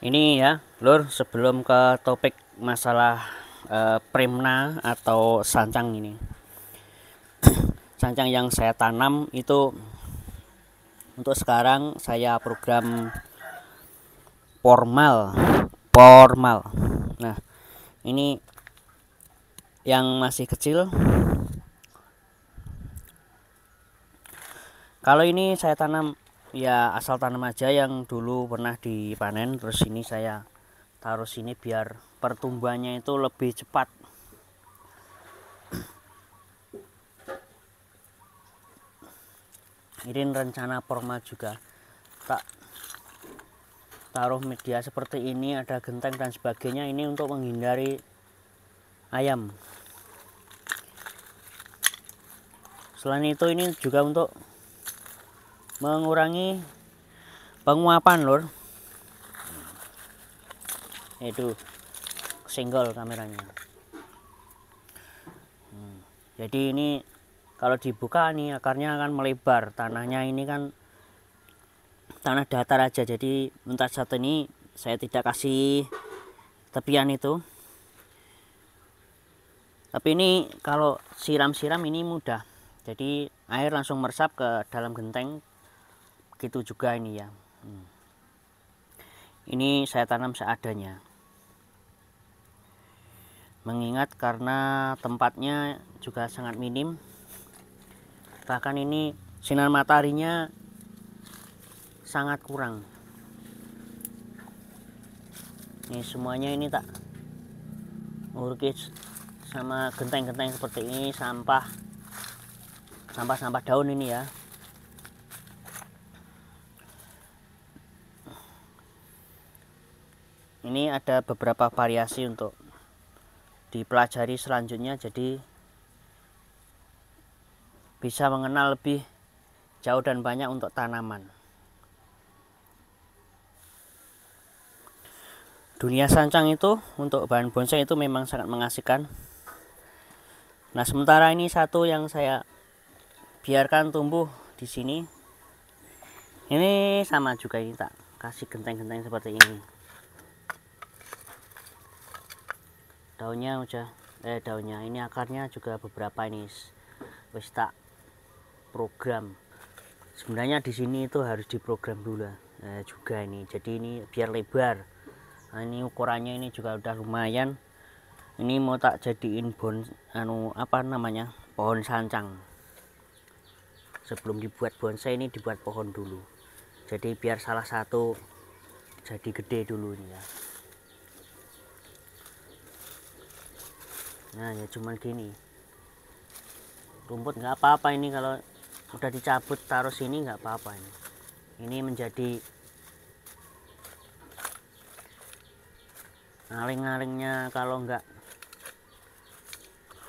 ini ya lur sebelum ke topik masalah e, primna atau sancang ini sancang yang saya tanam itu untuk sekarang saya program formal formal nah ini yang masih kecil kalau ini saya tanam ya asal tanam aja yang dulu pernah dipanen terus ini saya taruh sini biar pertumbuhannya itu lebih cepat ini rencana perma juga tak taruh media seperti ini ada genteng dan sebagainya ini untuk menghindari ayam selain itu ini juga untuk mengurangi penguapan lor hmm. itu single kameranya hmm. jadi ini kalau dibuka nih akarnya akan melebar tanahnya ini kan tanah datar aja jadi untuk satu ini saya tidak kasih tepian itu tapi ini kalau siram-siram ini mudah jadi air langsung meresap ke dalam genteng gitu juga ini ya hmm. ini saya tanam seadanya mengingat karena tempatnya juga sangat minim bahkan ini sinar mataharinya sangat kurang ini semuanya ini tak urkis sama genteng-genteng seperti ini sampah sampah-sampah daun ini ya ini ada beberapa variasi untuk dipelajari selanjutnya jadi bisa mengenal lebih jauh dan banyak untuk tanaman dunia sancang itu untuk bahan bonsai itu memang sangat mengasihkan nah sementara ini satu yang saya biarkan tumbuh di sini ini sama juga ini tak kasih genteng-genteng seperti ini daunnya udah eh daunnya ini akarnya juga beberapa ini wis tak program sebenarnya di sini itu harus diprogram dulu eh, juga ini jadi ini biar lebar nah, ini ukurannya ini juga udah lumayan ini mau tak jadiin bon anu apa namanya pohon sancang sebelum dibuat bonsai ini dibuat pohon dulu jadi biar salah satu jadi gede dulu ini ya nah ya cuman gini rumput nggak apa-apa ini kalau udah dicabut taruh sini nggak apa-apa ini ini menjadi ngaling-ngalingnya kalau nggak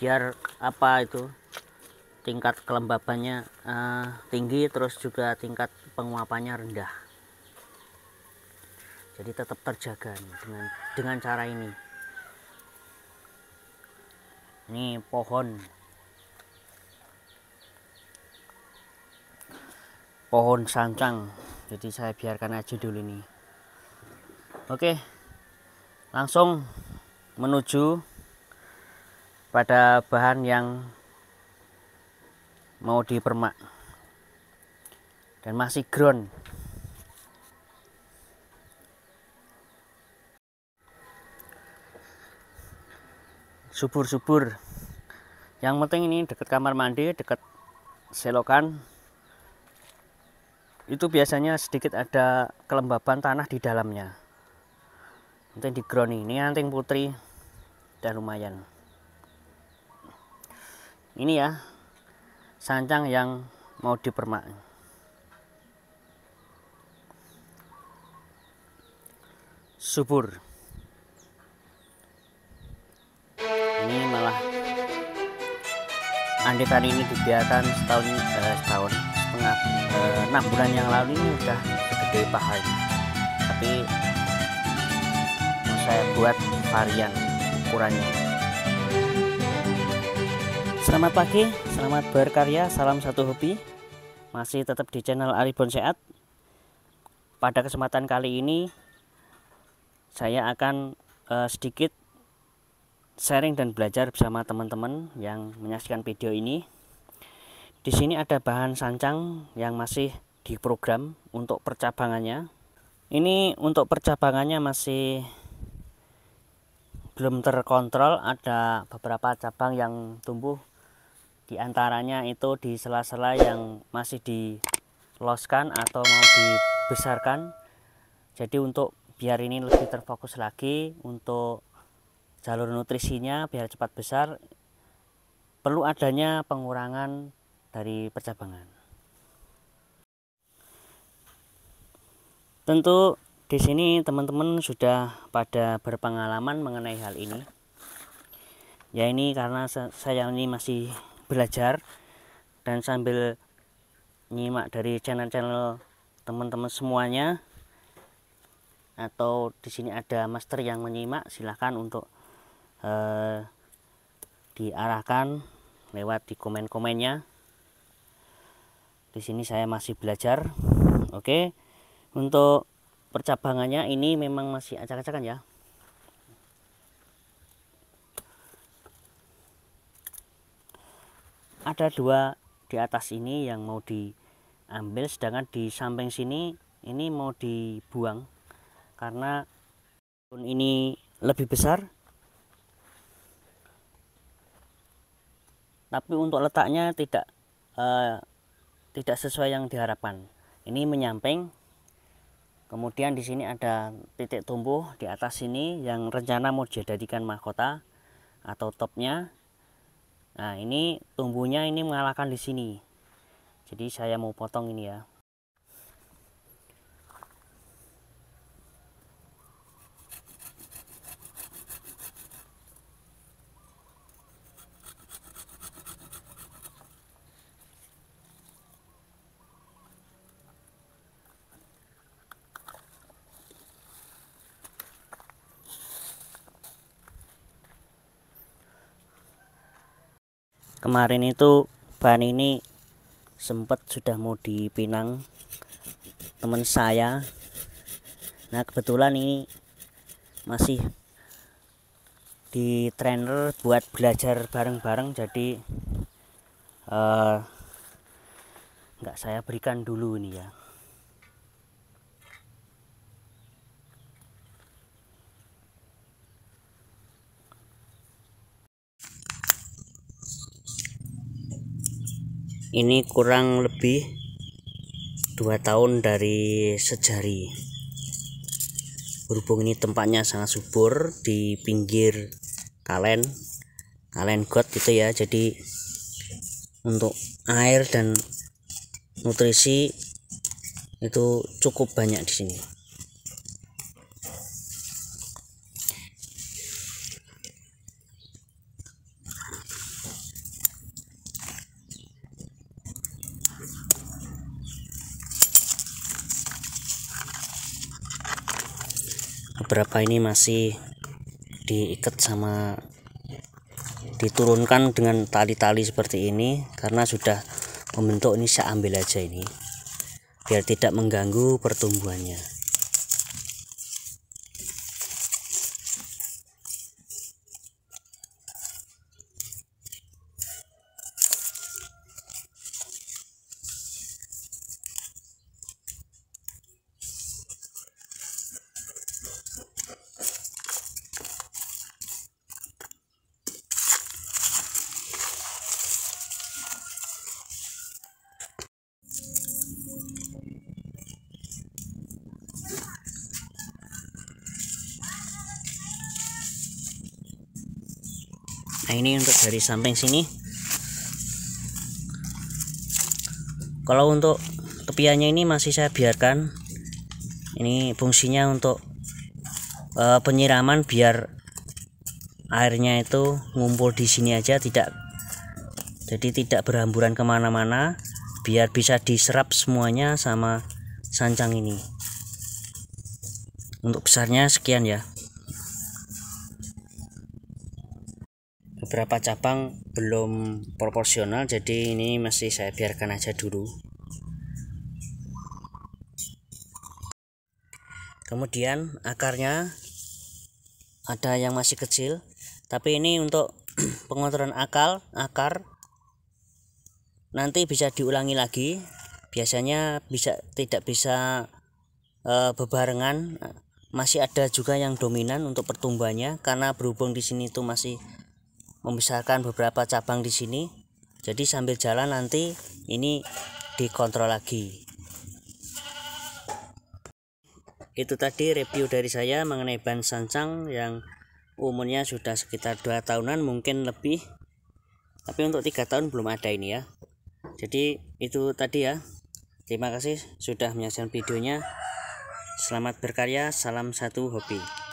biar apa itu tingkat kelembabannya uh, tinggi terus juga tingkat penguapannya rendah jadi tetap terjaga dengan dengan cara ini ini pohon pohon sancang jadi saya biarkan aja dulu ini oke langsung menuju pada bahan yang mau dipermak dan masih ground subur-subur yang penting ini dekat kamar mandi dekat selokan itu biasanya sedikit ada kelembaban tanah di dalamnya nanti di ground ini anting putri dan lumayan ini ya sancang yang mau dipermak subur andekan ini dibiarkan setahun eh, setahun setengah eh, enam bulan yang lalu ini udah gede paha ini tapi saya buat varian ukurannya selamat pagi selamat berkarya salam satu hobi masih tetap di channel Ali Bonseat pada kesempatan kali ini saya akan eh, sedikit sharing dan belajar bersama teman-teman yang menyaksikan video ini. Di sini ada bahan sancang yang masih diprogram untuk percabangannya. Ini untuk percabangannya masih belum terkontrol, ada beberapa cabang yang tumbuh di antaranya itu di sela-sela yang masih diloskan atau mau dibesarkan jadi untuk biar ini lebih terfokus lagi untuk jalur nutrisinya biar cepat besar perlu adanya pengurangan dari percabangan. Tentu di sini teman-teman sudah pada berpengalaman mengenai hal ini. Ya ini karena saya ini masih belajar dan sambil nyimak dari channel-channel teman-teman semuanya atau di sini ada master yang menyimak silahkan untuk eh, diarahkan lewat di komen-komennya di sini saya masih belajar oke untuk percabangannya ini memang masih acak-acakan ya ada dua di atas ini yang mau diambil sedangkan di samping sini ini mau dibuang karena ini lebih besar tapi untuk letaknya tidak uh, tidak sesuai yang diharapkan ini menyamping kemudian di sini ada titik tumbuh di atas sini yang rencana mau dijadikan mahkota atau topnya nah ini tumbuhnya ini mengalahkan di sini jadi saya mau potong ini ya kemarin itu ban ini sempat sudah mau dipinang teman saya nah kebetulan ini masih di trainer buat belajar bareng-bareng jadi uh, nggak saya berikan dulu ini ya ini kurang lebih dua tahun dari sejari berhubung ini tempatnya sangat subur di pinggir kalen kalen got gitu ya jadi untuk air dan nutrisi itu cukup banyak di sini beberapa ini masih diikat sama diturunkan dengan tali-tali seperti ini karena sudah membentuk ini saya ambil aja ini biar tidak mengganggu pertumbuhannya nah ini untuk dari samping sini kalau untuk tepiannya ini masih saya biarkan ini fungsinya untuk e, penyiraman biar airnya itu ngumpul di sini aja tidak jadi tidak berhamburan kemana-mana biar bisa diserap semuanya sama sancang ini untuk besarnya sekian ya beberapa cabang belum proporsional jadi ini masih saya biarkan aja dulu kemudian akarnya ada yang masih kecil tapi ini untuk pengotoran akal akar nanti bisa diulangi lagi biasanya bisa tidak bisa e, bebarengan masih ada juga yang dominan untuk pertumbuhannya karena berhubung di sini itu masih membesarkan beberapa cabang di sini jadi sambil jalan nanti ini dikontrol lagi itu tadi review dari saya mengenai ban sancang yang umurnya sudah sekitar dua tahunan mungkin lebih tapi untuk tiga tahun belum ada ini ya jadi itu tadi ya terima kasih sudah menyaksikan videonya selamat berkarya salam satu hobi